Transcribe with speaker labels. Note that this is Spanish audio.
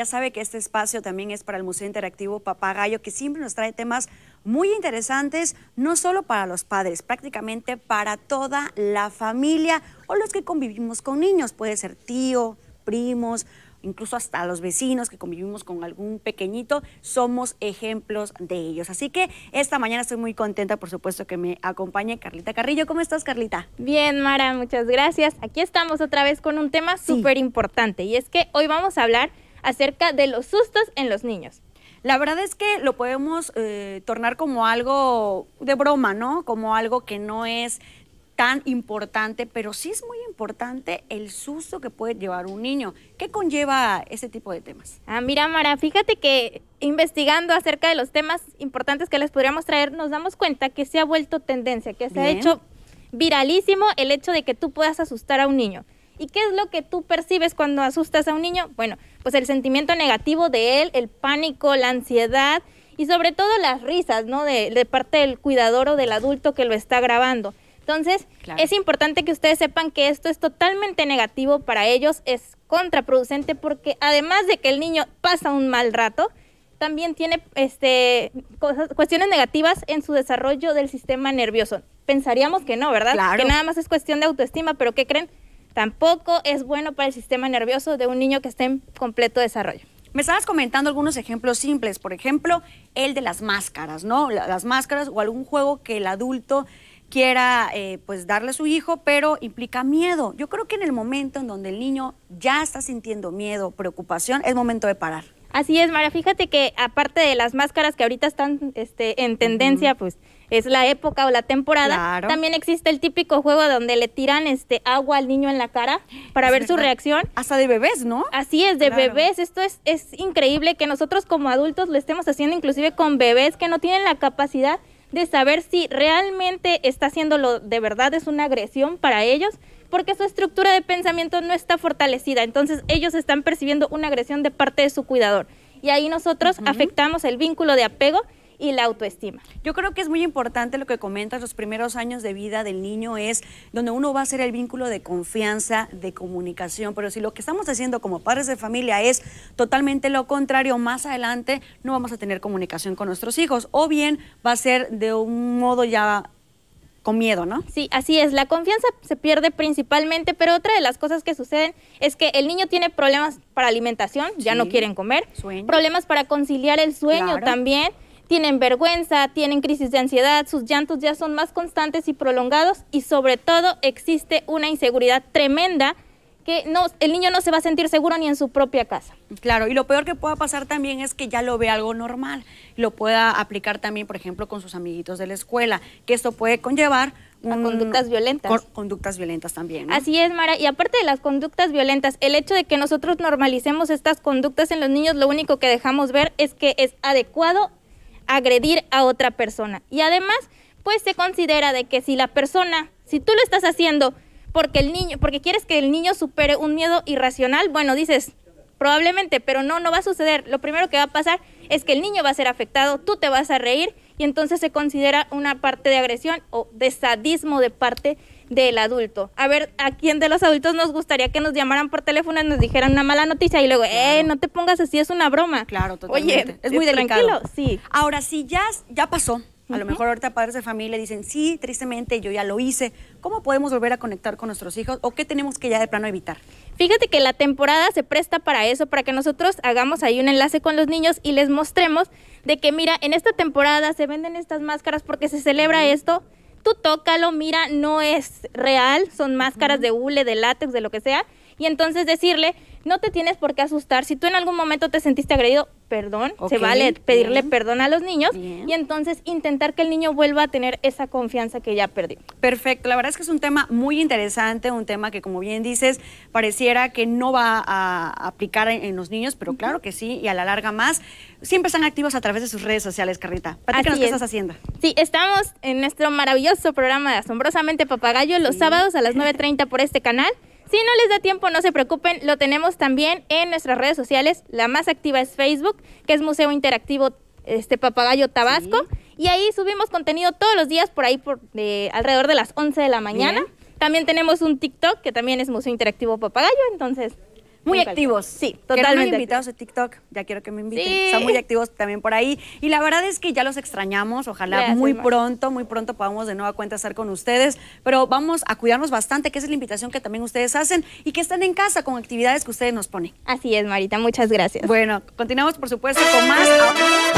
Speaker 1: Ya sabe que este espacio también es para el Museo Interactivo Papagayo, que siempre nos trae temas muy interesantes, no solo para los padres, prácticamente para toda la familia o los que convivimos con niños. Puede ser tío, primos, incluso hasta los vecinos que convivimos con algún pequeñito, somos ejemplos de ellos. Así que esta mañana estoy muy contenta, por supuesto, que me acompañe Carlita Carrillo. ¿Cómo estás, Carlita?
Speaker 2: Bien, Mara, muchas gracias. Aquí estamos otra vez con un tema súper importante y es que hoy vamos a hablar acerca
Speaker 1: de los sustos en los niños. La verdad es que lo podemos eh, tornar como algo de broma, ¿no? Como algo que no es tan importante, pero sí es muy importante el susto que puede llevar un niño. ¿Qué conlleva ese tipo de temas?
Speaker 2: Ah, mira, Mara, fíjate que investigando acerca de los temas importantes que les podríamos traer, nos damos cuenta que se ha vuelto tendencia, que se ha hecho viralísimo el hecho de que tú puedas asustar a un niño. ¿Y qué es lo que tú percibes cuando asustas a un niño? Bueno, pues el sentimiento negativo de él, el pánico, la ansiedad y sobre todo las risas, ¿no? De, parte del cuidador o del adulto que lo está grabando. Entonces, es importante que ustedes sepan que esto es totalmente negativo para ellos, es contraproducente porque además de que el niño pasa un mal rato, también tiene este, cuestiones negativas en su desarrollo del sistema nervioso. Pensaríamos que no, ¿verdad? Que nada más es cuestión de autoestima, pero
Speaker 1: ¿qué creen? Tampoco es bueno para el sistema nervioso de un niño que esté en completo desarrollo. Me estabas comentando algunos ejemplos simples, por ejemplo, el de las máscaras, ¿no? Las máscaras o algún juego que el adulto quiera eh, pues darle a su hijo, pero implica miedo. Yo creo que en el momento en donde el niño ya está sintiendo miedo, preocupación, es momento de parar.
Speaker 2: Así es, Mara. Fíjate que aparte de las máscaras que ahorita están este, en tendencia, pues es la época o la temporada. También existe el típico juego donde le tiran este agua al niño en la cara para ver su reacción. Hasta de bebés, ¿no? Así es, de bebés. Esto es, increíble que nosotros como adultos lo estemos haciendo inclusive con bebés que no tienen la capacidad de saber si realmente está haciéndolo de verdad, es una agresión para ellos porque su estructura de pensamiento no está fortalecida. Entonces ellos están percibiendo una agresión de parte de
Speaker 1: su cuidador. Y ahí nosotros afectamos el vínculo de apego y la autoestima. Yo creo que es muy importante lo que comentas, los primeros años de vida del niño es donde uno va a ser el vínculo de confianza, de comunicación, pero si lo que estamos haciendo como padres de familia es totalmente lo contrario, más adelante no vamos a tener comunicación con nuestros hijos o bien va a ser de un modo ya con miedo, ¿no? Sí, así es. La confianza se pierde
Speaker 2: principalmente, pero otra de las cosas que suceden es que el niño tiene problemas para alimentación, ya no quieren comer, problemas para conciliar el sueño también tienen vergüenza, tienen crisis de ansiedad, sus llantos ya son más constantes y prolongados y sobre todo existe una inseguridad tremenda
Speaker 1: que no, el niño no se va a sentir seguro ni en su propia casa. Claro, y lo peor que pueda pasar también es que ya lo ve algo normal, lo pueda aplicar también, por ejemplo, con sus amiguitos de la escuela, que esto puede conllevar a conductas violentas. conductas violentas también.
Speaker 2: Así es, Mara. Y aparte de las conductas violentas, el hecho de que nosotros normalicemos estas conductas en los niños, lo único que dejamos ver es que es adecuado agredir a otra persona. Y además, pues se considera de que si la persona, si tú lo estás haciendo porque el niño, porque quieres que el niño supere un miedo irracional, bueno, dices, probablemente, pero no, no va a suceder. Lo primero que va a pasar es que el niño va a ser afectado, tú te vas a reír y entonces se considera una parte de agresión o de sadismo de parte del adulto. A ver, ¿a quién de los adultos nos gustaría que nos llamaran por teléfono y nos dijeran una mala noticia y luego, eh, no te pongas así, es una broma? Claro, totalmente. Oye, es muy Tranquilo,
Speaker 1: sí. Ahora, si ya, ya pasó, a lo mejor ahorita padres de familia dicen, sí, tristemente yo ya lo hice. ¿Cómo podemos volver a conectar con nuestros hijos o qué tenemos que ya de plano evitar? Fíjate que la temporada se presta para eso, para que nosotros
Speaker 2: hagamos ahí un enlace con los niños y les mostremos de que, mira, en esta temporada se venden estas máscaras porque se celebra esto. Tú tócalo, mira, no es real, son máscaras de hule, de látex, de lo que sea y entonces decirle, no te tienes por qué asustar, si tú en algún momento te sentiste agredido, perdón, se vale pedirle perdón a los niños y entonces intentar que el
Speaker 1: niño vuelva a tener esa confianza que ya perdió. Perfecto, la verdad es que es un tema muy interesante, un tema que como bien dices, pareciera que no va a aplicar en, los niños, pero claro que sí, y a la larga más. Siempre están activos a través de sus redes sociales, Carlita. qué es. estás haciendo.
Speaker 2: Sí, estamos en nuestro maravilloso programa de Asombrosamente Papagayo los sábados a las 9.30 por este canal. Si no les da tiempo, no se preocupen, lo tenemos también en nuestras redes sociales. La más activa es Facebook, que es Museo Interactivo este Papagayo Tabasco. Y ahí subimos contenido todos los días por ahí por alrededor de las 11 de la mañana. También tenemos un TikTok
Speaker 1: que también es Museo Interactivo Papagayo, entonces muy activos, sí, totalmente. invitados a TikTok, ya quiero que me inviten. Son muy activos también por ahí. Y la verdad es que ya los extrañamos, ojalá muy pronto, muy pronto podamos de nueva cuenta estar con ustedes. Pero vamos a cuidarnos bastante, que esa es la invitación que también ustedes hacen y que están en casa con actividades que ustedes nos ponen. Así es, Marita, muchas gracias. Bueno, continuamos por supuesto con más.